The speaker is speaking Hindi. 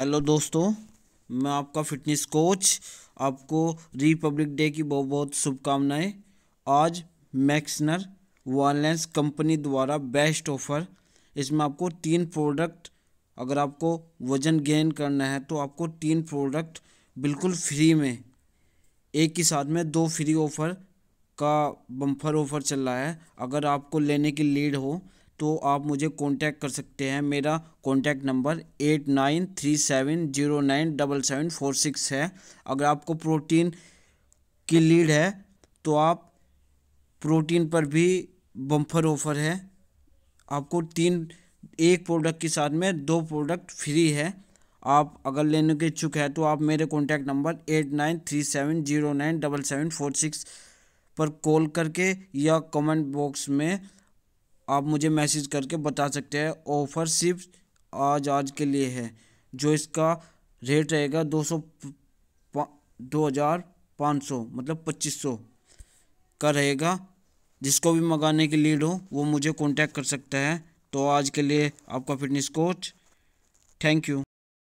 हेलो दोस्तों मैं आपका फिटनेस कोच आपको रिपब्लिक डे की बहुत बहुत शुभकामनाएं आज मैक्सनर वायलेंस कंपनी द्वारा बेस्ट ऑफर इसमें आपको तीन प्रोडक्ट अगर आपको वज़न गेन करना है तो आपको तीन प्रोडक्ट बिल्कुल फ्री में एक ही साथ में दो फ्री ऑफ़र का बम्फर ऑफ़र चल रहा है अगर आपको लेने की लीड हो तो आप मुझे कांटेक्ट कर सकते हैं मेरा contact number eight nine three seven zero nine double seven four six है अगर आपको प्रोटीन की लीड है तो आप प्रोटीन पर भी बम्फर ऑफर है आपको तीन एक प्रोडक्ट के साथ में दो प्रोडक्ट फ्री है आप अगर लेने के इच्छुक है तो आप मेरे contact number eight nine three seven zero nine double seven four six पर कॉल करके या कमेंट बॉक्स में आप मुझे मैसेज करके बता सकते हैं ऑफ़र सिर्फ आज आज के लिए है जो इसका रेट रहेगा दो सौ दो हज़ार पाँच सौ मतलब पच्चीस सौ का रहेगा जिसको भी मंगाने की लीड हो वो मुझे कांटेक्ट कर सकता है तो आज के लिए आपका फिटनेस कोच थैंक यू